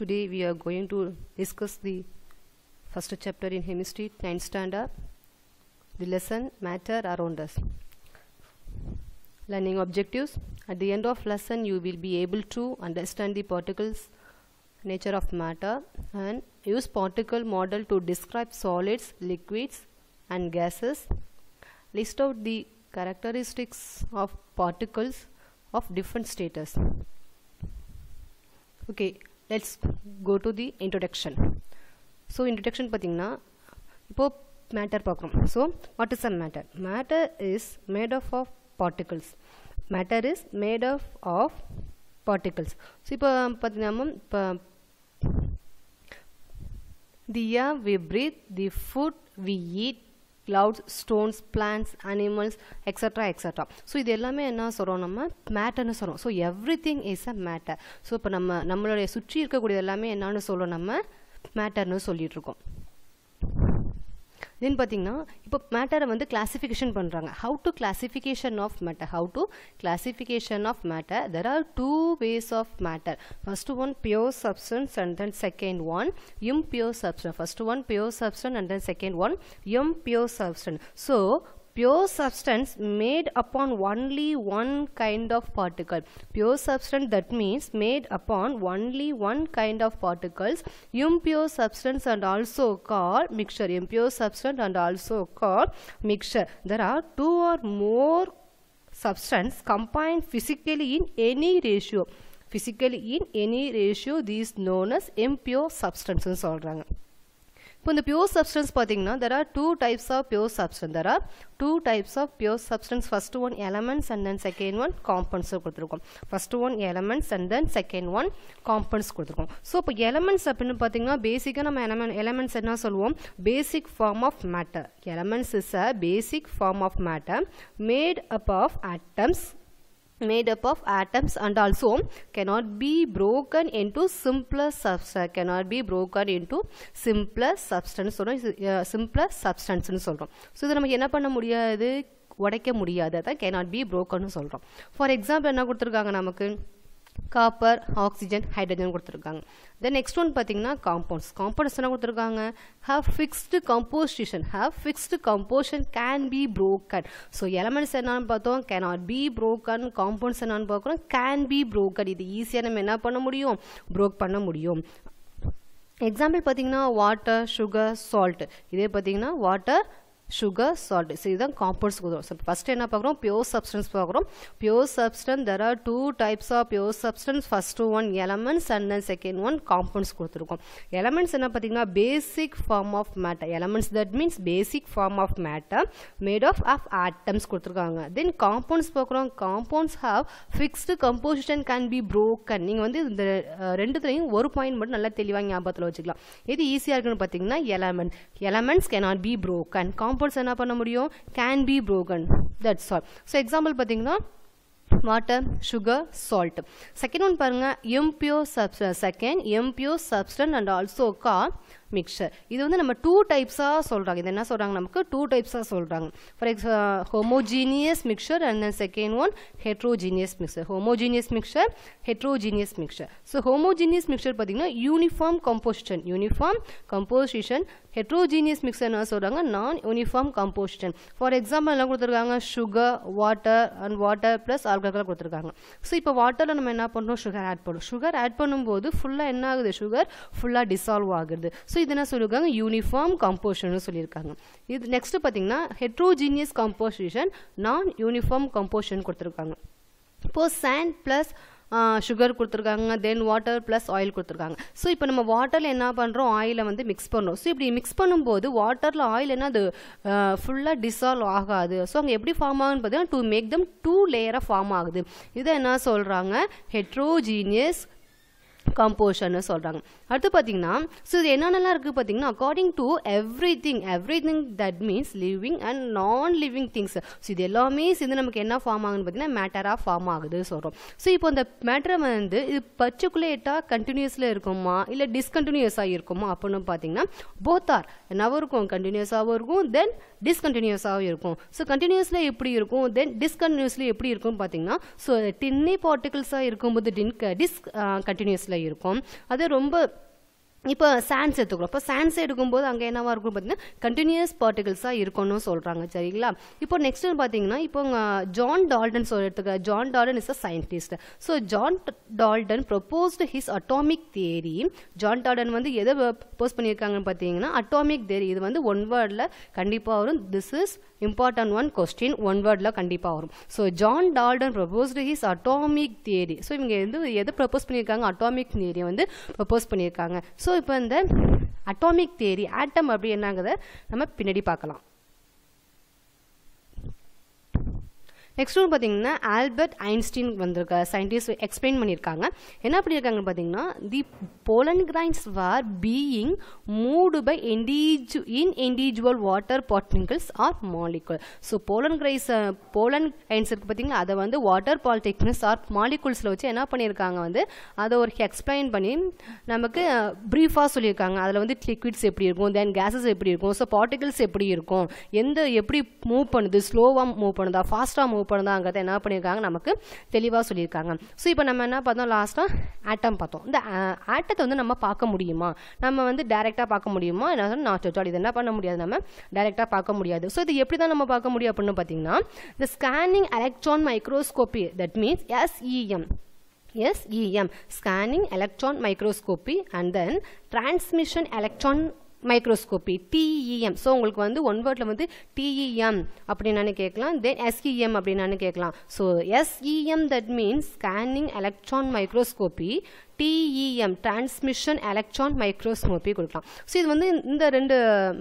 today we are going to discuss the first chapter in chemistry 9th standard the lesson matter around us learning objectives at the end of lesson you will be able to understand the particles nature of matter and use particle model to describe solids liquids and gases list out the characteristics of particles of different status okay let's go to the introduction so introduction பார்த்திங்கன்னா இப்போது matter பார்க்குறோம் so what is a matter matter is made of of particles matter is made of of particles so இப்போ பார்த்தீங்கன்னா இப்போ the air we breathe, the food we eat, clouds, stones plants, animals extra extra so இது எல்லாமே என்ன சொல்கிறோம் நம்ம மேட்டர்னு சொல்கிறோம் so everything is a matter so இப்போ நம்ம நம்மளுடைய சுற்றி இருக்கக்கூடிய எல்லாமே என்னன்னு சொல்கிறோம் நம்ம மேட்டர்னு இருக்கோம் தென் பார்த்திங்கன்னா இப்போ மேட்டரை வந்து கிளாசிஃபிகேஷன் பண்ணுறாங்க how to classification of matter how to classification of matter there are two ways of matter first one pure substance and then second one impure substance first one pure substance and then second one impure substance so pure substance made upon only one kind of particle pure substance that means made upon only one kind of particles impure substance and also called mixture impure substance and also called mixture there are two or more substance combined physically in any ratio physically in any ratio these known as impure substances சொல்றாங்க இப்போ இந்த pure substance பார்த்தீங்கன்னா there are two types of pure substance there are two types of pure substance first one elements and then second one compounds கொடுத்துருக்கோம் first one elements and then second one compounds கொடுத்துருக்கோம் so இப்போ elements அப்படின்னு பார்த்தீங்கன்னா பேசிக்காக நம்ம element elements என்ன சொல்லுவோம் basic form of matter elements is a basic form of matter made up of atoms made up of atoms and also cannot be broken into simpler substance cannot be broken into simpler substance சொல்கிறோம் simpler substanceன்னு சொல்கிறோம் so இதை நமக்கு என்ன பண்ண முடியாது உடைக்க முடியாது cannot be broken புரோக்கன்னு சொல்கிறோம் ஃபார் எக்ஸாம்பிள் என்ன கொடுத்துருக்காங்க நமக்கு காப்பர் ஆக்சிஜன் ஹைட்ரஜன் கொடுத்துருக்காங்க தென் நெக்ஸ்ட் ஒன் பார்த்தீங்கன்னா காம்பவுண்ட்ஸ் காம்பவுண்ட்ஸ் என்ன கொடுத்துருக்காங்க have fixed composition have fixed composition can be broken so elements என்னன்னு பார்த்தோம் can or be broken compounds என்னன்னு பார்க்குறோம் கேன் பி ப்ரோக்கன் இது ஈஸியாக நம்ம என்ன பண்ண முடியும் ப்ரோக் பண்ண முடியும் எக்ஸாம்பிள் பார்த்தீங்கன்னா வாட்டர் சுகர் சால்ட் இதே பார்த்தீங்கன்னா வாட்டர் சுகர் சால்ட் ஸோ இதுதான் காம்பவுண்ட்ஸ் கொடுக்குறோம் ஸோ ஃபஸ்ட்டு என்ன பார்க்குறோம் பியோர் சப்ஸ்டன்ஸ் பார்க்குறோம் pure substance there are two types of pure substance first one elements and then second one compounds கொடுத்துருக்கோம் எலமெண்ட்ஸ் என்ன பார்த்தீங்கன்னா basic form of matter elements that means basic form of matter made of of atoms கொடுத்துருக்காங்க then compounds பார்க்குறோம் compounds have fixed composition can be broken நீங்கள் வந்து இந்த ரெண்டுத்துலையும் ஒரு point மட்டும் நல்லா தெளிவாக ஞாபகத்தில் வச்சுக்கலாம் எது ஈஸியாக இருக்குன்னு பார்த்தீங்கன்னா element elements cannot be broken compound compounds என்ன பண்ண முடியும் can be broken that's all so example பார்த்தீங்கன்னா water sugar salt second one பாருங்கள் impure substance second impure substance and also கா மிக்சர் இது வந்து நம்ம டூ டைப்ஸாக சொல்கிறாங்க இது என்ன சொல்கிறாங்க நமக்கு டூ டைப்ஸாக சொல்கிறாங்க ஃபார் எக்ஸா homogeneous mixture and then second one heterogeneous mixture homogeneous mixture heterogeneous mixture so homogeneous mixture பார்த்தீங்கன்னா uniform composition uniform composition heterogeneous mixture என்ன சொல்கிறாங்க non uniform composition for example என்ன கொடுத்துருக்காங்க sugar water and water plus alcohol கொடுத்துருக்காங்க so இப்போ வாட்டரில் நம்ம என்ன பண்ணுறோம் சுகர் ஆட் பண்ணும் சுகர் ஆட் பண்ணும்போது ஃபுல்லாக என்ன ஆகுது சுகர் ஃபுல்லாக டிசால்வ் ஆகுது ஸோ இது என்ன சொல்லியிருக்காங்க யூனிஃபார்ம் கம்போஷன் சொல்லியிருக்காங்க இது நெக்ஸ்ட்டு பார்த்தீங்கன்னா heterogeneous composition non uniform composition கொடுத்துருக்காங்க இப்போது சேண்ட் ப்ளஸ் சுகர் கொடுத்துருக்காங்க தென் வாட்டர் ப்ளஸ் ஆயில் கொடுத்துருக்காங்க ஸோ இப்போ நம்ம வாட்டரில் என்ன பண்ணுறோம் ஆயிலை வந்து மிக்ஸ் பண்ணுறோம் ஸோ இப்படி மிக்ஸ் பண்ணும்போது வாட்டரில் ஆயில் என்ன அது ஃபுல்லாக டிசால்வ் ஆகாது ஸோ அங்கே எப்படி ஃபார்ம் ஆகுன்னு பார்த்தீங்கன்னா டு மேக் தம் டூ லேயராக ஃபார்ம் ஆகுது இதை என்ன சொல்கிறாங்க ஹெட்ரோஜீனியஸ் கம்போஷன்னு சொல்கிறாங்க அடுத்து பார்த்தீங்கன்னா ஸோ இது என்னென்னலாம் இருக்குது பார்த்தீங்கன்னா according to everything everything that means living and non living things so இது எல்லாமே சேர்ந்து நமக்கு என்ன ஃபார்ம் ஆகுதுன்னு பார்த்தீங்கன்னா மேட்டராக ஃபார்ம் ஆகுது சொல்கிறோம் ஸோ இப்போ அந்த மேட்டரை வந்து இது பர்டிகுலேட்டாக கண்டினியூஸில் இருக்குமா இல்லை டிஸ்கண்டினியூஸாக இருக்குமா அப்படின்னு பார்த்தீங்கன்னா போத்தார் என்னவாக இருக்கும் கண்டினியூஸாகவும் இருக்கும் தென் டிஸ்கண்டினியூஸாகவும் இருக்கும் ஸோ கண்டினியூஸில் எப்படி இருக்கும் தென் டிஸ்கண்டினியூஸில் எப்படி இருக்கும் பார்த்தீங்கன்னா ஸோ டின்னி பார்ட்டிகிள்ஸாக இருக்கும்போது டின் டிஸ்க் கண்டினியூஸில் இருக்கும் அது ரொம்ப இப்போ சான்ஸ் எடுத்துக்கிறோம் இப்போ சான்ஸ் எடுக்கும்போது அங்கே என்னவாக இருக்கும் பார்த்தீங்கன்னா கண்டினியூஸ் பார்ட்டிகல்ஸாக இருக்கணும்னு சொல்கிறாங்க சரிங்களா இப்போ நெக்ஸ்ட்டு பார்த்தீங்கன்னா இப்போ ஜான் டால்டன் சொல்லி எடுத்துக்க John Dalton is a scientist so John Dalton proposed his atomic theory John Dalton வந்து எதை ப்ரப்போஸ் பண்ணியிருக்காங்கன்னு பார்த்தீங்கன்னா அட்டாமிக் தேரி இது வந்து ஒன் வேர்டில் கண்டிப்பாக வரும் this is important one question one வேர்டில் கண்டிப்பாக வரும் so John Dalton propose his atomic theory so இவங்க வந்து எதை ப்ரப்போஸ் பண்ணியிருக்காங்க அட்டாமிக் தியரியை வந்து ப்ரப்போஸ் பண்ணியிருக்காங்க ஸோ இப்போ இந்த அட்டாமிக் தியரி ஆட்டம் அப்படி என்னங்கிறத நம்ம பின்னாடி பார்க்கலாம் நெக்ஸ்ட் ஒன்று பார்த்தீங்கன்னா ஆல்பர்ட் ஐன்ஸ்டீன் வந்திருக்க சயின்டிஸ்ட் எக்ஸ்பிளைன் பண்ணியிருக்காங்க என்ன பண்ணியிருக்காங்கன்னு பார்த்தீங்கன்னா the pollen grains were being moved by individual in individual water particles are molecule so pollen grains pollen grains இருக்குது பார்த்தீங்கன்னா அதை வந்து வாட்டர் பாலிடெக்னிக்ஸ் ஆர் மாலிகுல்ஸில் வச்சு என்ன பண்ணியிருக்காங்க வந்து அதை ஒரு எக்ஸ்பிளைன் பண்ணி நமக்கு ப்ரீஃபாக uh, சொல்லியிருக்காங்க அதில் வந்து லிக்விட்ஸ் எப்படி இருக்கும் தென் கேஸஸ் எப்படி இருக்கும் ஸோ பார்ட்டிகிள்ஸ் எப்படி இருக்கும் எந்த எப்படி மூவ் பண்ணுது ஸ்லோவாக மூவ் பண்ணுதா ஃபாஸ்ட்டாக மூவ் மூவ் பண்ணுதாங்கிறத என்ன பண்ணியிருக்காங்க நமக்கு தெளிவாக சொல்லியிருக்காங்க ஸோ இப்போ நம்ம என்ன பார்த்தோம் லாஸ்ட்டாக ஆட்டம் பார்த்தோம் இந்த ஆட்டத்தை வந்து நம்ம பார்க்க முடியுமா நம்ம வந்து டைரெக்டாக பார்க்க முடியுமா என்ன நான் இது என்ன பண்ண முடியாது நம்ம டைரெக்டாக பார்க்க முடியாது ஸோ இது எப்படி தான் நம்ம பார்க்க முடியும் அப்படின்னு பார்த்தீங்கன்னா இந்த scanning electron microscopy that means SEM SEM scanning electron microscopy and then transmission electron microscopy TEM so உங்களுக்கு வந்து ஒன் வேர்டில் வந்து டிஇஎம் e அப்படின்னு கேட்கலாம் தென் எஸ்இஎம் e அப்படின்னு கேட்கலாம் so SEM that means scanning electron microscopy TEM transmission electron microscopy கொடுக்கலாம் so இது வந்து இந்த ரெண்டு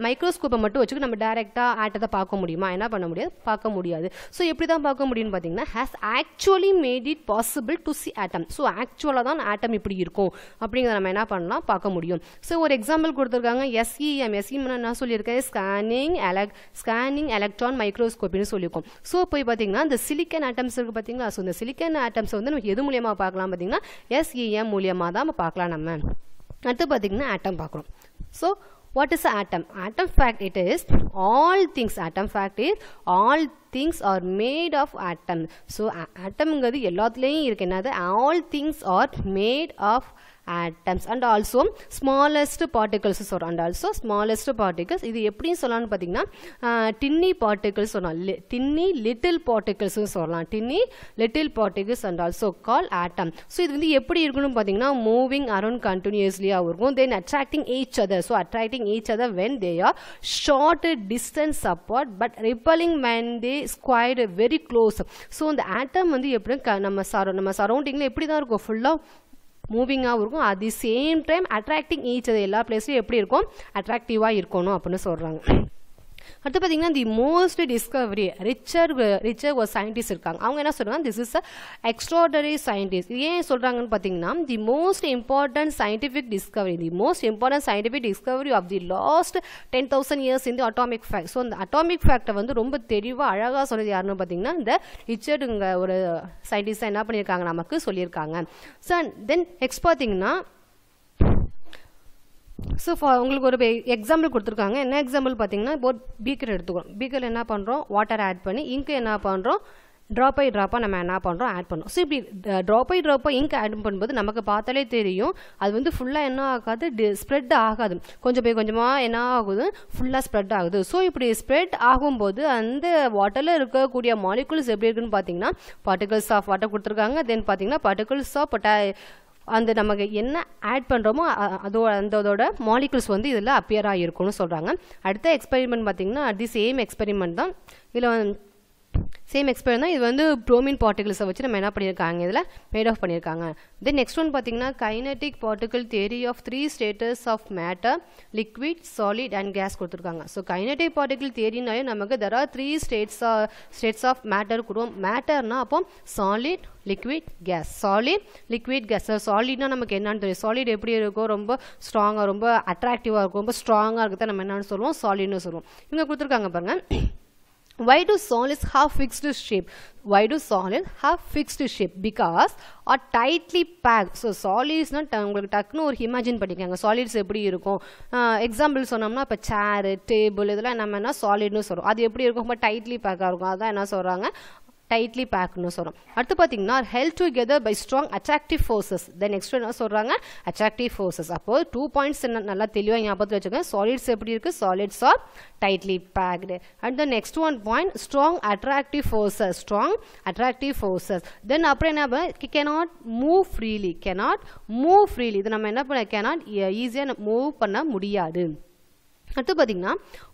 மைக்ரோஸ்கோப்பை மட்டும் வச்சுக்க நம்ம டேரெக்டாக ஆட்டத்தை பார்க்க முடியுமா என்ன பண்ண முடியாது பார்க்க முடியாது ஸோ எப்படி தான் பார்க்க முடியும்னு பார்த்தீங்கன்னா has actually made it possible to see atom so ஆக்சுவலாக தான் ஆட்டம் இப்படி இருக்கும் அப்படிங்கிறத நம்ம என்ன பண்ணலாம் பார்க்க முடியும் ஸோ ஒரு எக்ஸாம்பிள் கொடுத்துருக்காங்க எஸ்இஎம் எஸ்இஎம் நான் சொல்லியிருக்கேன் ஸ்கேனிங் எலக் ஸ்கேனிங் எலக்ட்ரான் மைக்ரோஸ்கோப்பின்னு சொல்லியிருக்கோம் ஸோ போய் பார்த்தீங்கன்னா இந்த சிலிக்கன் ஆட்டம்ஸ் இருக்குது பார்த்தீங்களா ஸோ இந்த சிலிக்கன் ஆட்டம்ஸ் வந்து நம்ம எது மூலியமாக பார்க்கலாம் பார்த்தீங்கன்னா எஸ்இஎம் e மூலியம் மூலியமாக தான் பார்க்கலாம் நம்ம அடுத்து பார்த்திங்கன்னா ஆட்டம் பார்க்குறோம் so what is atom atom fact it is all things atom fact is all things are made of atom so ஆட்டம்ங்கிறது எல்லாத்துலேயும் இருக்குது என்னது all things are made of atoms and also smallest particles சொல்கிறோம் and also smallest particles இது எப்படியும் சொல்லலாம்னு பார்த்தீங்கன்னா டின்னி particles சொல்லலாம் டின்னி little particles சொல்லலாம் tiny little particles and also call atom so இது வந்து எப்படி இருக்கணும் பார்த்தீங்கன்னா மூவிங் அரௌண்ட் கண்டினியூஸ்லியாக இருக்கும் then attracting each other so attracting each other when they are short distance apart but repelling when they squared very close so அந்த atom வந்து எப்படி நம்ம சரௌ நம்ம சரௌண்டிங்கில் எப்படி தான் இருக்கும் ஃபுல்லாக மூவிங்காகவும் இருக்கும் at the same time attracting each அது எல்லா பிளேஸ்லையும் எப்படி இருக்கும் அட்ராக்டிவாக இருக்கணும் அப்படின்னு சொல்கிறாங்க அடுத்து பார்த்தீங்கன்னா the most discovery Richard Richard ஒரு சயின்டிஸ்ட் இருக்காங்க அவங்க என்ன சொல்கிறாங்க this is a extraordinary scientist ஏன் சொல்கிறாங்கன்னு பார்த்தீங்கன்னா the most important scientific discovery the most important scientific discovery of the last ten thousand years இந்த அட்டாமிக் ஃபேக்ட் ஸோ அந்த அட்டாமிக் ஃபேக்டை வந்து ரொம்ப தெளிவாக அழகாக சொன்னது யாருன்னு பார்த்தீங்கன்னா இந்த ரிச்சர்டுங்க ஒரு சயின்டிஸ்டாக என்ன பண்ணியிருக்காங்க நமக்கு சொல்லியிருக்காங்க ஸோ தென் நெக்ஸ்ட் பார்த்தீங்கன்னா ஸோ ஃபார் உங்களுக்கு ஒரு எக்ஸாம்பிள் கொடுத்துருக்காங்க என்ன எக்ஸாம்பிள் பார்த்தீங்கன்னா இப்போ பீக்கர் எடுத்துக்கிறோம் பீக்கரில் என்ன பண்ணுறோம் வாட்டர் ஆட் பண்ணி இங்கு என்ன பண்ணுறோம் ட்ராப் பை ட்ராப்பாக நம்ம என்ன பண்ணுறோம் ஆட் பண்ணோம் ஸோ இப்படி ட்ராப் பை ட்ராப்பாக இங்க் ஆட் பண்ணும்போது நமக்கு பார்த்தாலே தெரியும் அது வந்து ஃபுல்லாக என்ன ஆகாது டி ஸ்ப்ரெட் ஆகாது கொஞ்சம் போய் கொஞ்சமாக என்ன ஆகுது ஃபுல்லாக ஸ்ப்ரெட் ஆகுது ஸோ இப்படி ஸ்ப்ரெட் ஆகும்போது அந்த வாட்டரில் இருக்கக்கூடிய மாலிகுல்ஸ் எப்படி இருக்குன்னு பார்த்தீங்கன்னா பார்ட்டிகல்ஸ் ஆஃப் வாட்டர் கொடுத்துருக்காங்க தென் பார்த்தீங்கன்னா பார்ட்டிகல்ஸ் ஆஃப் பட்டா அந்த நமக்கு என்ன ஆட் பண்ணுறோமோ அதோ அந்ததோட மாலிகுல்ஸ் வந்து இதில் அப்பியராக இருக்கும்னு சொல்கிறாங்க அடுத்த எக்ஸ்பெரிமெண்ட் பார்த்திங்கன்னா அட் தி சேம் எக்ஸ்பெரிமெண்ட் தான் இதில் சேம் எக்ஸ்பெரிமெண்ட் தான் இது வந்து ப்ரோமின் பார்ட்டிகல்ஸை வச்சு நம்ம என்ன பண்ணியிருக்காங்க இதில் மேட் ஆஃப் பண்ணியிருக்காங்க தென் நெக்ஸ்ட் ஒன் பார்த்தீங்கன்னா kinetic particle theory of three status of matter liquid solid and gas கொடுத்துருக்காங்க ஸோ கைனட்டிக் பார்ட்டிகல் தியரினாலே நமக்கு there are three states states of matter கொடுவோம் மேட்டர்னா அப்போ solid liquid gas solid liquid gas சாலிட்னா நமக்கு என்னன்னு தெரியும் சாலிட் எப்படி இருக்கும் ரொம்ப ஸ்ட்ராங்காக ரொம்ப அட்ராக்டிவாக இருக்கும் ரொம்ப ஸ்ட்ராங்காக இருக்குது நம்ம என்னன்னு சொல்லுவோம் சாலிட்னு சொல்லுவோம் இவங்க கொடுத்துருக்காங்க பாருங்கள் Why do solids have fixed shape? Why do solids have fixed shape? Because are tightly packed. So solidsனால் உங்களுக்கு டக்குன்னு ஒரு இமேஜின் பண்ணிக்கோங்க சாலிட்ஸ் எப்படி இருக்கும் எக்ஸாம்பிள் சொன்னோம்னா இப்போ சேரு டேபிள் இதெல்லாம் நம்ம என்ன சாலிட்னு சொல்கிறோம் அது எப்படி இருக்கும் ரொம்ப டைட்லி பேக்காக இருக்கும் அதுதான் என்ன சொல்கிறாங்க டைட்லி பேக்னு சொல்கிறோம் அடுத்து பார்த்தீங்கன்னா held together by strong attractive forces then next என்ன சொல்கிறாங்க அட்ராக்டிவ் ஃபோர்ஸஸ் அப்போது டூ பாயிண்ட்ஸ் என்ன நல்லா தெளிவாக ஞாபகத்தில் வச்சுக்கோங்க சாலிட்ஸ் எப்படி இருக்குது solids are tightly packed and the next one point strong attractive forces strong attractive forces then அப்புறம் என்ன cannot move freely cannot move freely இது நம்ம என்ன பண்ண கேனாட் ஈஸியாக மூவ் பண்ண முடியாது அடுத்து பார்த்தீங்கன்னா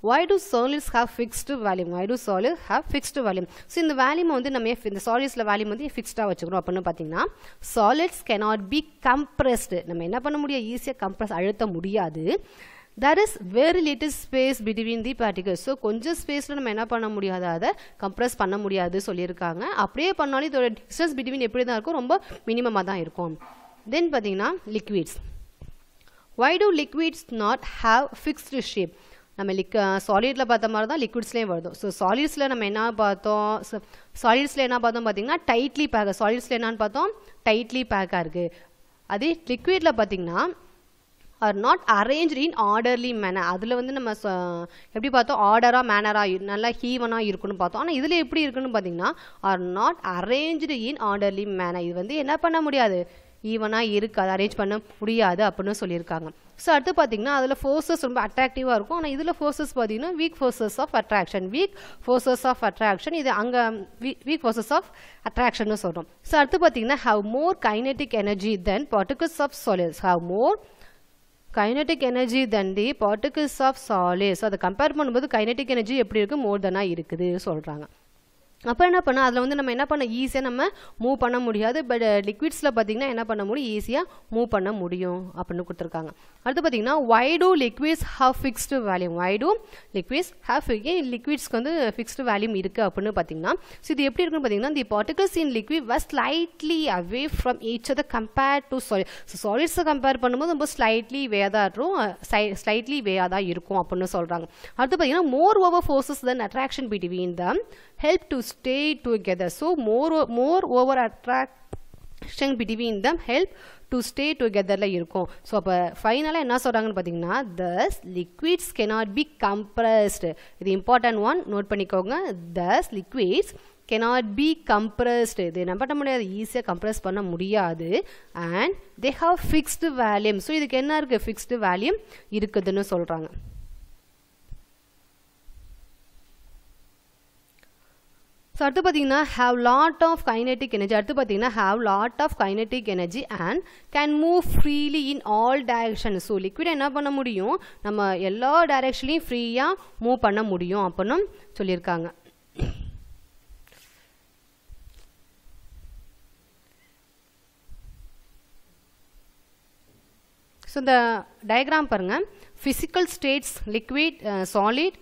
why do solids have fixed volume why do solid have fixed volume so இந்த வேல்யூம் வந்து நம்ம இந்த சாலிட்ஸில் வேல்யூம் வந்து ஃபிக்ஸ்டாக வச்சுக்கிறோம் அப்படின்னு பார்த்தீங்கன்னா சாலிட்ஸ் கேனாட் பி கம்ப்ரெஸ்டு நம்ம என்ன பண்ண முடியும் ஈஸியாக கம்ப்ரெஸ் அழுத்த முடியாது there is very little space between the particles so கொஞ்சம் ஸ்பேஸில் நம்ம என்ன பண்ண முடியாது அதை கம்ப்ரெஸ் பண்ண முடியாது சொல்லியிருக்காங்க அப்படியே பண்ணாலும் இதோட டிஸ்டன்ஸ் பிட்வீன் எப்படி தான் இருக்கும் ரொம்ப மினிமமாக தான் இருக்கும் தென் பார்த்தீங்கன்னா liquids why do liquids not have fixed shape நம்ம லிக் சாலிடில் பார்த்த மாதிரி தான் லிக்விட்ஸ்லேயும் வருது ஸோ சாலிட்ஸில் நம்ம என்ன பார்த்தோம் சாலிட்ஸில் என்ன பார்த்தோம் பார்த்தீங்கன்னா டைட்லி பேக் சாலிட்ஸில் என்னன்னு பார்த்தோம் டைட்லி பேக்காக இருக்குது அதே லிக்விடில் பார்த்தீங்கன்னா are not arrange in orderly manner அதில் வந்து நம்ம எப்படி பார்த்தோம் ஆர்டராக மேனராக நல்லா ஹீவனாக இருக்குன்னு பார்த்தோம் ஆனால் இதில் எப்படி இருக்குன்னு பார்த்தீங்கன்னா are not arrange in orderly manner இது வந்து என்ன பண்ண முடியாது ஈவனாக இருக்காது அரேஞ்ச் பண்ண முடியாது அப்படின்னு சொல்லியிருக்காங்க ஸோ அடுத்து பார்த்தீங்கன்னா அதில் ஃபோர்ஸஸ் ரொம்ப அட்ராக்டிவாக இருக்கும் ஆனால் இதில் ஃபோர்ஸஸ் பார்த்தீங்கன்னா weak forces of attraction weak forces of attraction இது அங்கே வீக் ஃபோர்ஸஸ் ஆஃப் அட்ராக்ஷன் சொல்கிறோம் ஸோ அடுத்து பார்த்தீங்கன்னா how more kinetic energy then particles of solids how more kinetic energy than the particles of solids அதை compare பண்ணும்போது kinetic energy எப்படி இருக்குது மோர் தனாக இருக்குது சொல்கிறாங்க அப்போ என்ன பண்ணோம் அதில் வந்து நம்ம என்ன பண்ண ஈஸியாக நம்ம மூவ் பண்ண முடியாது பட் uh, லிக்விட்ஸில் பார்த்திங்கன்னா என்ன பண்ண முடியும் ஈஸியாக மூவ் பண்ண முடியும் அப்படின்னு கொடுத்துருக்காங்க அடுத்து பார்த்திங்கன்னா வை லிக்விட்ஸ் ஹவ் ஃபிக்ஸ்டு வேல்யூம் வை லிக்விட்ஸ் ஹவ் ஏன் லிக்விட்ஸ்க்கு வந்து ஃபிக்ஸ்டு வேல்யூம் இருக்குது அப்படின்னு பார்த்திங்கன்னா ஸோ இது எப்படி இருக்குன்னு பார்த்தீங்கன்னா the particles in liquid was slightly away from each other compare to solid so சாலிட்ஸை கம்பேர் பண்ணும்போது ரொம்ப ஸ்லைட்லி வேதாக இருக்கும் இருக்கும் ஸ்லைட்லி வேயாக தான் இருக்கும் அப்படின்னு சொல்கிறாங்க அடுத்து பார்த்திங்கன்னா more over forces then attraction between the help to stay together. So more, more over attraction between them help to stay டுகெதரில் இருக்கும் ஸோ அப்போ ஃபைனலாக என்ன சொல்கிறாங்கன்னு பார்த்தீங்கன்னா thus liquids cannot be compressed இது இம்பார்ட்டன்ட் ஒன் நோட் பண்ணிக்கோங்க thus liquids cannot be compressed இது என்ன பண்ண முடியாது ஈஸியாக கம்ப்ரஸ் பண்ண முடியாது and they have fixed volume so இதுக்கு என்ன இருக்குது ஃபிக்ஸ்டு வேல்யூம் இருக்குதுன்னு சொல்கிறாங்க ஸோ அடுத்து பார்த்தீங்கன்னா have lot of kinetic energy அடுத்து பார்த்தீங்கன்னா have lot of kinetic energy and can move freely in all direction so liquid என்ன பண்ண முடியும் நம்ம எல்லா டைரக்ஷன்லையும் ஃப்ரீயாக மூவ் பண்ண முடியும் அப்படின்னு சொல்லியிருக்காங்க ஸோ இந்த டயக்ராம் பாருங்கள் physical states liquid solid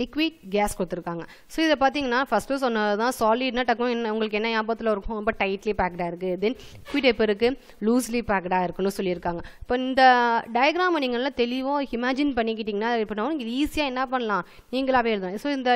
liquid gas கொடுத்துருக்காங்க ஸோ இதை பார்த்தீங்கன்னா ஃபஸ்ட்டு சொன்னது தான் சாலிட்னா டக்குனு என்ன உங்களுக்கு என்ன ஞாபகத்தில் இருக்கும் ரொம்ப டைட்லி பேக்டாக இருக்குது தென் லிக்விட் எப்போ இருக்குது லூஸ்லி பேக்டாக இருக்குன்னு சொல்லியிருக்காங்க இப்போ இந்த டயக்ராம் நீங்கள்லாம் தெளிவாக இமேஜின் பண்ணிக்கிட்டிங்கன்னா இப்போ நான் ஈஸியாக என்ன பண்ணலாம் நீங்களாகவே எழுதணும் ஸோ இந்த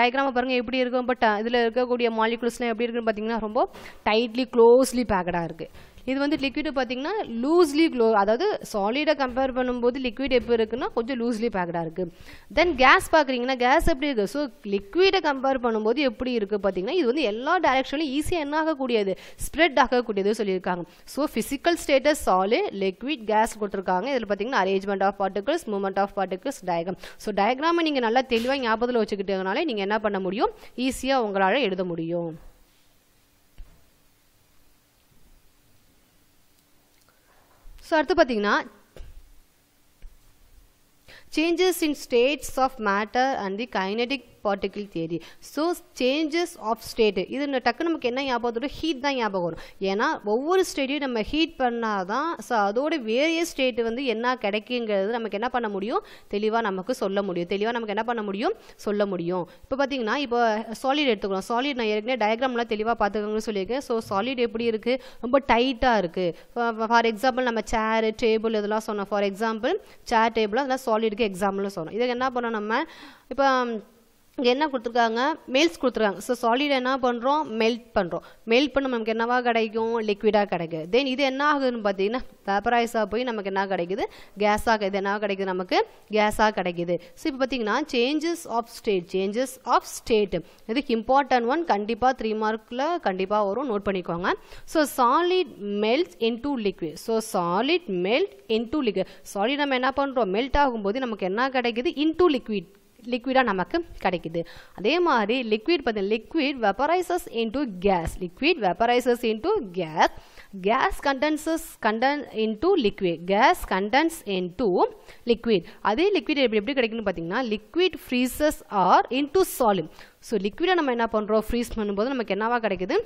டயக்ராமை பாருங்கள் எப்படி இருக்கும் பட் இதில் இருக்கக்கூடிய மாலிகுல்ஸ்லாம் எப்படி இருக்குன்னு பார்த்தீங்கன்னா ரொம்ப டைட்லி க்ளோஸ்லி பேக்டாக இருக்குது இது வந்து லிக்விடு பார்த்தீங்கன்னா லூஸ்லி க்ளோ அதாவது சாலிடாக கம்பேர் பண்ணும்போது லிக்விட் எப்படி இருக்குன்னா கொஞ்சம் லூஸ்லி பேக்டாக இருக்குது தென் கேஸ் பார்க்குறீங்கன்னா கேஸ் எப்படி இருக்குது ஸோ லிக்விடை கம்பேர் பண்ணும்போது எப்படி இருக்குது பார்த்தீங்கன்னா இது வந்து எல்லா டைரக்ஷன்லையும் ஈஸியாக என்ன ஆகக்கூடியது ஸ்ப்ரெட் ஆகக்கூடியது சொல்லியிருக்காங்க so physical states solid liquid gas கொடுத்துருக்காங்க இதில் பார்த்தீங்கன்னா arrangement of particles movement of particles diagram so டயக்ராமை நீங்கள் நல்லா தெளிவாக ஞாபகத்தில் வச்சுக்கிட்டதுனால நீங்கள் என்ன பண்ண முடியும் ஈஸியாக உங்களால் எழுத முடியும் ஸோ அடுத்து பார்த்தீங்கன்னா changes in states of matter and the kinetic particle theory so changes of state இது டக்கு நமக்கு என்ன ஞாபகத்தோட ஹீட் தான் ஞாபகம் வரும் ஏன்னா ஒவ்வொரு ஸ்டேட்டையும் நம்ம ஹீட் பண்ணால் தான் ஸோ அதோட வேரியஸ் ஸ்டேட் வந்து என்ன கிடைக்குங்கிறது நமக்கு என்ன பண்ண முடியும் தெளிவாக நமக்கு சொல்ல முடியும் தெளிவாக நமக்கு என்ன பண்ண முடியும் சொல்ல முடியும் இப்போ பார்த்தீங்கன்னா இப்போ சாலிட் எடுத்துக்கணும் சாலிட் நான் ஏற்கனவே டயக்ராம்லாம் தெளிவாக பார்த்துக்கோங்கன்னு சொல்லியிருக்கேன் ஸோ சாலிட் எப்படி இருக்குது ரொம்ப டைட்டாக இருக்குது ஃபார் எக்ஸாம்பிள் நம்ம சேரு டேபிள் இதெல்லாம் சொன்னோம் ஃபார் எக்ஸாம்பிள் சேர் டேபிள் அதெல்லாம் சாலிட் இதுக்கு எக்ஸாம்பிளும் சொல்லணும் இதுக்கு என்ன பண்ணணும் நம்ம இப்போ இங்கே என்ன கொடுத்துருக்காங்க மெல்ஸ் கொடுத்துருக்காங்க ஸோ சாலிட் என்ன பண்ணுறோம் மெல்ட் பண்ணுறோம் மெல்ட் பண்ண நமக்கு என்னவா கிடைக்கும் லிக்விடாக கிடைக்குது தென் இது என்ன ஆகுதுன்னு பார்த்தீங்கன்னா வேப்பரைஸாக போய் நமக்கு என்ன கிடைக்குது கேஸாக இது என்ன கிடைக்குது நமக்கு கேஸாக கிடைக்குது ஸோ இப்போ பார்த்தீங்கன்னா changes of state changes of state இதுக்கு இம்பார்ட்டன்ட் ஒன் கண்டிப்பாக த்ரீ மார்க்கில் கண்டிப்பாக வரும் நோட் பண்ணிக்கோங்க so solid melt into liquid so solid melt into liquid solid நம்ம என்ன பண்ணுறோம் மெல்ட் ஆகும்போது நமக்கு என்ன கிடைக்குது டூ லிக்விட் லிக்விடாக நமக்கு கிடைக்குது அதே மாதிரி லிக்விட் பார்த்தீங்கன்னா liquid vaporises into gas liquid vaporises into gas gas condenses condense into liquid gas condense into liquid அதே லிக்விட் எப்படி எப்படி கிடைக்குன்னு பார்த்தீங்கன்னா liquid freezes or into solid so லிக்விடை நம்ம என்ன பண்ணுறோம் ஃப்ரீஸ் பண்ணும்போது நமக்கு என்னவா கிடைக்குது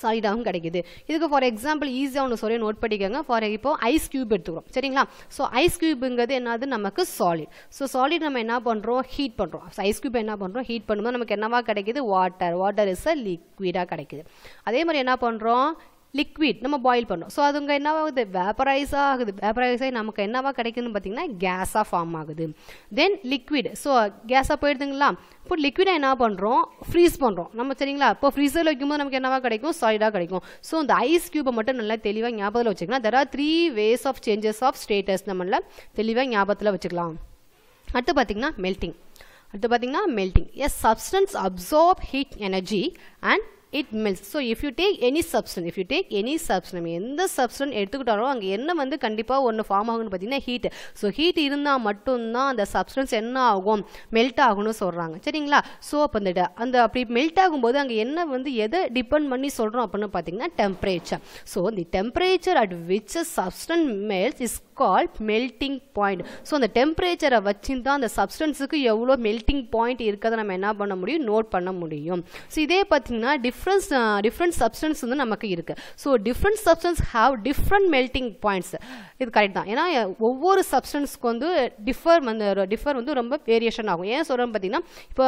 சாலிடாகவும் கிடைக்குது இதுக்கு ஃபார் எக்ஸாம்பிள் ஈஸியாக ஒன்று சொல்லி நோட் பண்ணிக்கோங்க ஃபார் இப்போ ஐஸ் கியூப் எடுத்துக்கிறோம் சரிங்களா ஸோ ஐஸ் கியூப்புங்கிறது என்னது நமக்கு சாலிட் ஸோ சாலிட் நம்ம என்ன பண்ணுறோம் ஹீட் பண்ணுறோம் ஸோ ஐஸ் கியூப் என்ன பண்ணுறோம் ஹீட் பண்ணும்போது நமக்கு என்னவா கிடைக்குது வாட்டர் வாட்டர் இஸ் அ லிக்விடாக கிடைக்குது அதே மாதிரி என்ன பண்ணுறோம் லிக்விட் நம்ம பாயில் பண்ணோம் ஸோ அதுங்க என்னவாகுது வேப்பரைஸாக ஆகுது வேப்பரைஸ் ஆகி நமக்கு என்னவா கிடைக்குதுன்னு பார்த்தீங்கன்னா கேஸாக ஃபார்ம் ஆகுது தென் லிக்விட் ஸோ கேஸாக போயிடுதுங்களா இப்போ லிக்விடை என்ன பண்ணுறோம் ஃப்ரீஸ் பண்ணுறோம் நம்ம சரிங்களா இப்போ ஃப்ரீசரில் வைக்கும்போது நமக்கு என்னவா கிடைக்கும் சாலிடாக கிடைக்கும் ஸோ இந்த ஐஸ் கியூபை மட்டும் நல்லா தெளிவாக ஞாபகத்தில் வச்சுக்கலாம் there are three ways of changes of states நம்மள தெளிவாக ஞாபகத்தில் வச்சுக்கலாம் அடுத்து பார்த்திங்கன்னா மெல்ட்டிங் அடுத்து பார்த்திங்கன்னா melting as substance absorb heat energy and it melts so if you take any substance if you take any substance நம்ம எந்த சப்ஸ்டன் எடுத்துக்கிட்டாலும் அங்கே என்ன வந்து கண்டிப்பாக ஒன்று ஃபார்ம் ஆகுன்னு பார்த்தீங்கன்னா ஹீட் ஸோ ஹீட் இருந்தால் மட்டும்தான் அந்த சப்ஸ்டன்ஸ் என்ன ஆகும் மெல்ட் ஆகும்னு சொல்கிறாங்க சரிங்களா ஸோ அப்போ அந்த அந்த அப்படி மெல்ட் ஆகும்போது அங்கே என்ன வந்து எதை டிபெண்ட் பண்ணி சொல்கிறோம் அப்படின்னு பார்த்தீங்கன்னா temperature so the temperature at which substance melts is called melting point so அந்த டெம்பரேச்சரை வச்சுன்னு தான் அந்த சப்ஸ்டன்ஸுக்கு எவ்வளோ மெல்டிங் பாயிண்ட் இருக்கிறத நம்ம என்ன பண்ண முடியும் நோட் பண்ண முடியும் ஸோ இதே பார்த்தீங்கன்னா டிஃப்ரென்ஸ் டிஃப்ரெண்ட் சப்ஸ்டன்ஸ் வந்து நமக்கு இருக்குது so different substance have different melting points இது கரெக்ட் தான் ஏன்னா ஒவ்வொரு சப்ஸ்டன்ஸ்க்கு வந்து டிஃபர் வந்து டிஃபர் வந்து ரொம்ப வேரியேஷன் ஆகும் ஏன் சொல்கிறேன் பார்த்தீங்கன்னா இப்போ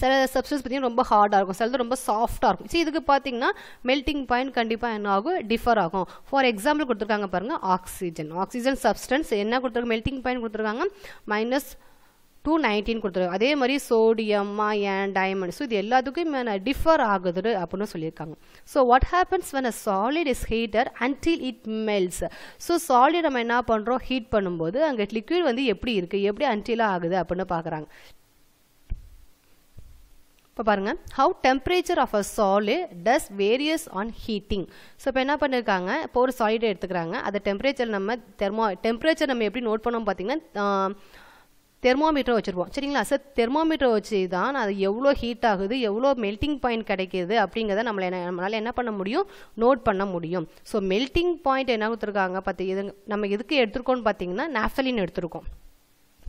சில சப்ஸ்டன்ஸ் பார்த்திங்கன்னா ரொம்ப ஹார்டாக இருக்கும் சிலது ரொம்ப சாஃப்டாக இருக்கும் ஸோ இதுக்கு பார்த்தீங்கன்னா மெல்டிங் பாயிண்ட் கண்டிப்பாக என்ன ஆகும் டிஃபர் ஆகும் ஃபார் எக்ஸாம்பிள் கொடுத்துருக்காங்க பாருங்கள் ஆக்சிஜன் ஆக்சிஜன் சப்ஸ்டன்ஸ் என்ன கொடுத்துருக்காங்க மெல்ட்டிங் பாயிண்ட் கொடுத்துருக்காங்க மைனஸ் டூ நைன்டீன் கொடுத்துருக்காங்க அதே மாதிரி சோடியம் ஏன் டைமண்ட் ஸோ இது எல்லாத்துக்கும் டிஃபர் ஆகுது அப்படின்னு சொல்லியிருக்காங்க so what happens when a solid is heated until it melts so solid நம்ம என்ன பண்ணுறோம் ஹீட் பண்ணும்போது அங்கே லிக்விட் வந்து எப்படி இருக்குது எப்படி அன்டிலாக ஆகுது அப்படின்னு பார்க்குறாங்க இப்போ பாருங்க how temperature of a solid does varies on heating so இப்போ என்ன பண்ணியிருக்காங்க இப்போ ஒரு சாலிடை எடுத்துக்கிறாங்க அதை டெம்பரேச்சர் நம்ம தெர்மோ டெம்பரேச்சர் நம்ம எப்படி நோட் பண்ணோம் பார்த்தீங்கன்னா தெர்மோமீட்டர் வச்சுருப்போம் சரிங்களா சார் தெர்மோமீட்டர் வச்சு தான் அது எவ்வளோ ஹீட் ஆகுது எவ்வளோ மெல்ட்டிங் பாயிண்ட் கிடைக்கிது அப்படிங்கிறத நம்மளை என்ன நம்மளால் என்ன பண்ண முடியும் நோட் பண்ண முடியும் ஸோ மெல்ட்டிங் பாயிண்ட் என்ன கொடுத்துருக்காங்க பார்த்து நம்ம எதுக்கு எடுத்துருக்கோம்னு பார்த்தீங்கன்னா நேஃபலின் எடுத்திருக்கோம்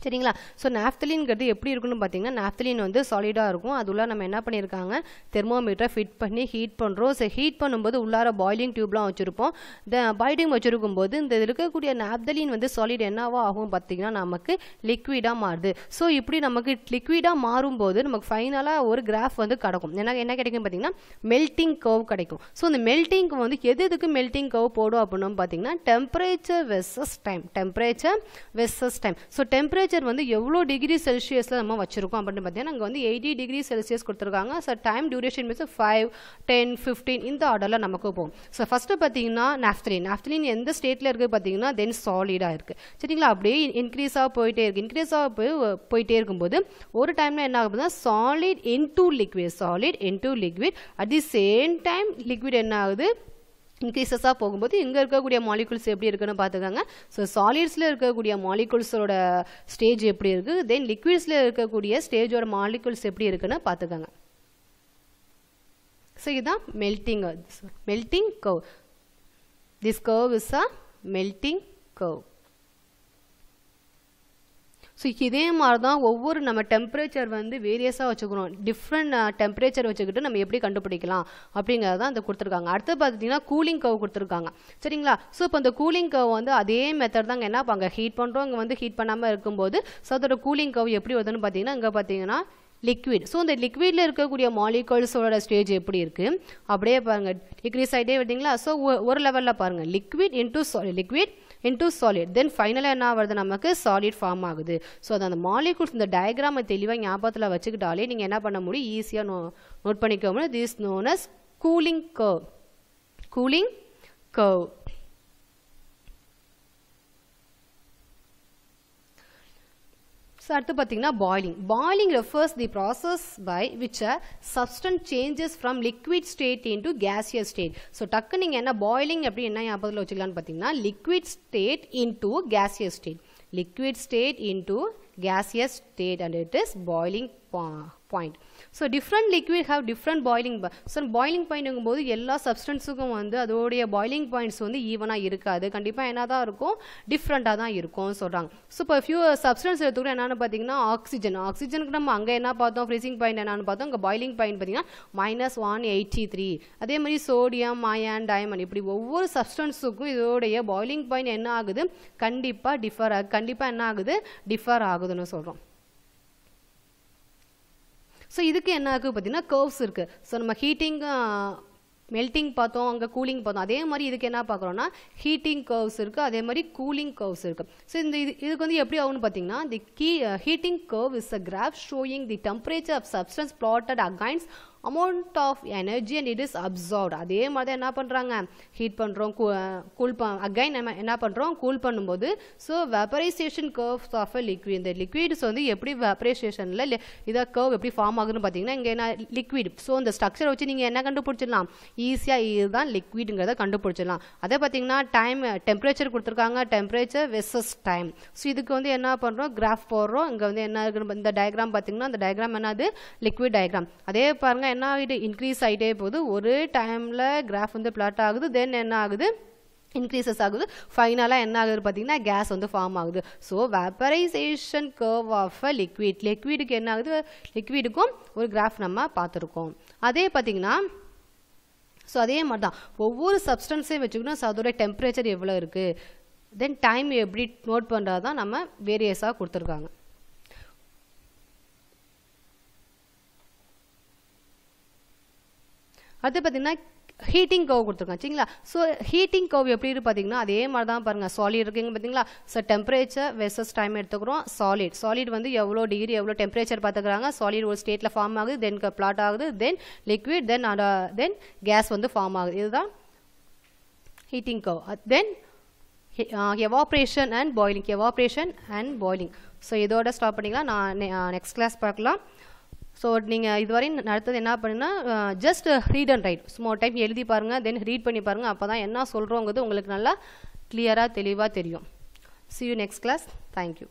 சரிங்களா ஸோ நாஃப்தலின்ங்கிறது எப்படி இருக்குன்னு பார்த்தீங்கன்னா நாஃப்தலின் வந்து சாலிடாக இருக்கும் அது உள்ளே நம்ம என்ன பண்ணியிருக்காங்க தெர்மோமீட்டரை ஃபிட் பண்ணி ஹீட் பண்ணுறோம் ஸோ ஹீட் பண்ணும்போது உள்ளார பாய்லிங் டியூப்லாம் வச்சுருப்போம் த பாய்லிங் வச்சுருக்கும் போது இந்த இருக்கக்கூடிய நாப்தலின் வந்து சாலிட் என்னவோ ஆகும் பார்த்திங்கன்னா நமக்கு லிக்விடாக மாறுது ஸோ இப்படி நமக்கு லிக்விடாக மாறும்போது நமக்கு ஃபைனலாக ஒரு கிராஃப் வந்து கிடக்கும் என்ன என்ன கிடைக்கும் பார்த்தீங்கன்னா மெல்ட்டிங் கவ் கிடைக்கும் ஸோ இந்த மெல்ட்டிங் வந்து எது எதுக்கு மெல்ட்டிங் கவ் போடும் அப்படின்னு பார்த்தீங்கன்னா temperature versus time temperature versus time so temperature temperature வந்து எவ்வளோ டிகிரி செல்சியஸில் நம்ம வச்சுருக்கோம் அப்படின்னு பார்த்தீங்கன்னா அங்கே வந்து எயிட்டி டிகிரி செல்சியஸ் கொடுத்துருக்காங்க so time duration means five ten fifteen இந்த ஆர்டரில் நமக்கு போகும் ஸோ ஃபஸ்ட்டு பார்த்தீங்கன்னா நாஃப்தலின் நாஃப்தலின் எந்த ஸ்டேட்டில் இருக்குது பார்த்தீங்கன்னா தென் சாலிடாக இருக்குது சரிங்களா அப்படியே இன்க்ரீஸாக போயிட்டே இருக்குது இன்க்ரீஸாக போய் போயிட்டே இருக்கும்போது ஒரு டைமில் என்ன ஆகுதுன்னா solid into liquid solid into liquid at the same time liquid என்ன ஆகுது இன்க்ரீசஸாக போகும்போது இங்கே இருக்கக்கூடிய மாலிகுல்ஸ் எப்படி இருக்குன்னு பார்த்துக்கோங்க ஸோ சாலிட்ஸில் இருக்கக்கூடிய மாலிகுல்ஸோட ஸ்டேஜ் எப்படி இருக்குது தென் லிக்விட்ஸில் இருக்கக்கூடிய ஸ்டேஜோட மாலிகுல்ஸ் எப்படி இருக்குன்னு பார்த்துக்கோங்க ஸோ இதுதான் melting melting curve this curve is a melting curve so இதே மாதிரி தான் ஒவ்வொரு நம்ம டெம்பரேச்சர் வந்து வேரியஸாக வச்சுக்கிறோம் டிஃப்ரெண்ட் டெம்பரேச்சர் வச்சுக்கிட்டு நம்ம எப்படி கண்டுபிடிக்கலாம் அப்படிங்கிறது தான் அந்த கொடுத்துருக்காங்க அடுத்து பார்த்தீங்கன்னா கூலிங் கவ் கொடுத்துருக்காங்க சரிங்களா ஸோ இப்போ அந்த கூலிங் கவ் வந்து அதே மெத்தட் தாங்க என்ன அங்கே ஹீட் பண்ணுறோம் இங்கே வந்து ஹீட் பண்ணாமல் இருக்கும்போது ஸோ அதோட கூலிங் கவ் எப்படி வருதுன்னு பார்த்தீங்கன்னா இங்கே பார்த்தீங்கன்னா லிக்விட் ஸோ இந்த லிக்விடில் இருக்கக்கூடிய மாலிகூல்ஸோட ஸ்டேஜ் எப்படி இருக்குது அப்படியே பாருங்கள் டிக்ரீஸ் ஆகிட்டே விட்டீங்களா ஸோ ஒரு லெவலில் பாருங்கள் liquid into sorry liquid into solid then ஃபைனலாக என்ன ஆகுது நமக்கு சாலிட் ஃபார்ம் ஆகுது ஸோ அது அந்த மாலிகூல்ஸ் இந்த டயக்ராமை தெளிவாக ஞாபகத்தில் வச்சுக்கிட்டாலே நீங்கள் என்ன பண்ண முடியும் ஈஸியாக நோ நோட் பண்ணிக்க முடியும் this known as cooling curve cooling curve so அடுத்து பார்த்தீங்கன்னா boiling boiling refers the process by which a substance changes from liquid state into gaseous state so டக்கு நீங்கள் என்ன பாய்லிங் அப்படி என்ன ஞாபகத்தில் வச்சுக்கலான்னு பார்த்தீங்கன்னா liquid state into gaseous state liquid state into gaseous state and it is boiling point so different liquid have different boiling so boiling பாயிண்ட்டுங்கும் போது எல்லா சப்ஸ்டன்ஸுக்கும் வந்து அதோடைய பாயிலிங் பாயிண்ட்ஸ் வந்து ஈவனாக இருக்காது கண்டிப்பாக என்ன தான் இருக்கும் டிஃப்ரெண்ட்டாக தான் இருக்கும் சொல்கிறாங்க ஸோ இப்போ ஃபியூ சப்ஸ்டன்ஸ் எடுத்துக்கிட்டு என்னென்னு பார்த்தீங்கன்னா ஆக்சிஜன் ஆக்சிஜனுக்கு நம்ம அங்கே என்ன பார்த்தோம் ஃப்ரீசிங் பாயிண்ட் என்னென்னு பார்த்தோம் இங்கே பாயிலிங் பாயிண்ட் பார்த்தீங்கன்னா மைனஸ் ஒன் எயிட்டி த்ரீ அதே மாதிரி சோடியம் மயான் டைமண்ட் இப்படி ஒவ்வொரு சப்ஸ்டன்ஸுக்கும் இதோடைய பாயிலிங் பாயிண்ட் என்ன ஆகுது கண்டிப்பாக டிஃபர் கண்டிப்பாக என்ன ஆகுது டிஃபர் ஆகுதுன்னு சொல்கிறோம் ஸோ இதுக்கு என்ன ஆகுது பார்த்தீங்கன்னா கர்வ்ஸ் இருக்குது ஸோ நம்ம ஹீட்டிங் மெல்ட்டிங் பார்த்தோம் அங்கே கூலிங் பார்த்தோம் அதே மாதிரி இதுக்கு என்ன பார்க்குறோன்னா ஹீட்டிங் கர்வ்ஸ் இருக்குது அதே மாதிரி கூலிங் கர்வ்ஸ் இருக்குது ஸோ இந்த இது இதுக்கு வந்து எப்படி ஆகும்னு பார்த்தீங்கன்னா the key heating curve is a graph showing the temperature of substance plotted against amount of energy and it is absorbed அதே மாதிரி என்ன பண்ணுறாங்க ஹீட் பண்ணுறோம் கூல் ப அகைன் நம்ம என்ன பண்ணுறோம் கூல் பண்ணும்போது so vaporisation curves of a liquid இந்த லிக்விட்ஸ் வந்து எப்படி வெப்பரைசேஷனில் இதாக கர்வ் எப்படி ஃபார்ம் ஆகுதுன்னு பார்த்தீங்கன்னா இங்கே என்ன லிக்விட் ஸோ இந்த ஸ்ட்ரக்சரை வச்சு நீங்கள் என்ன கண்டுபிடிச்சிடலாம் ஈஸியாக இதுதான் லிக்விடுங்கிறத கண்டுபிடிச்சிடலாம் அதை பார்த்தீங்கன்னா டைம் டெம்பரேச்சர் கொடுத்துருக்காங்க டெம்பரேச்சர் வெர்சஸ் டைம் ஸோ இதுக்கு வந்து என்ன பண்ணுறோம் கிராஃப் போடுறோம் இங்கே வந்து என்ன இந்த டயக்ராம் பார்த்தீங்கன்னா அந்த டயக்ராம் என்னது லிக்விட் டயக்ராம் அதே பாருங்கள் என்ன ஆகிட்டு இன்க்ரீஸ் ஆகிட்டே போகுது ஒரு டைமில் கிராஃப் வந்து பிளாட் ஆகுது தென் என்ன ஆகுது இன்க்ரீசஸ் ஆகுது ஃபைனலாக என்ன ஆகுது பார்த்தீங்கன்னா கேஸ் வந்து ஃபார்ம் ஆகுது so vaporisation curve of a liquid லிக்விடுக்கு என்ன ஆகுது லிக்விடுக்கும் ஒரு கிராஃப் நம்ம பார்த்துருக்கோம் அதே பார்த்தீங்கன்னா ஸோ அதே மாதிரி தான் ஒவ்வொரு சப்ஸ்டன்ஸையும் வச்சுக்கணும் ஸோ அதோட டெம்பரேச்சர் எவ்வளோ இருக்குது தென் டைம் எப்படி நோட் பண்ணுறது தான் நம்ம வேரியஸாக கொடுத்துருக்காங்க அடுத்து பார்த்திங்கன்னா ஹீட்டிங் கவ் கொடுத்துருக்காங்க சரிங்களா ஸோ ஹீட்டிங் கவ் எப்படி இருக்கு பார்த்தீங்கன்னா அதே மாதிரி தான் பாருங்கள் சாலிட் இருக்குங்க பார்த்தீங்களா ஸோ டெம்பரேச்சர் வெர்சஸ் டைம் எடுத்துக்கிறோம் சாலிட் சாலிட் வந்து எவ்வளோ டிகிரி எவ்வளோ டெம்பரேச்சர் பார்த்துக்கிறாங்க சாலிட் ஒரு ஸ்டேட்டில் ஃபார்ம் ஆகுது தென் பிளாட் ஆகுது then liquid then then gas வந்து ஃபார்ம் ஆகுது இதுதான் heating curve then evaporation and boiling evaporation and boiling so இதோட ஸ்டாப் பண்ணிக்கலாம் நான் நெக்ஸ்ட் கிளாஸ் பார்க்கலாம் ஸோ நீங்கள் இதுவரை அடுத்தது என்ன பண்ணுன்னா ஜஸ்ட் ரீட் அண்ட் ரைட் ஸ்மோ டைம் எழுதி பாருங்கள் தென் ரீட் பண்ணி பாருங்கள் அப்போ தான் என்ன சொல்கிறோங்கிறது உங்களுக்கு நல்லா கிளியராக தெளிவாக தெரியும் see you next class thank you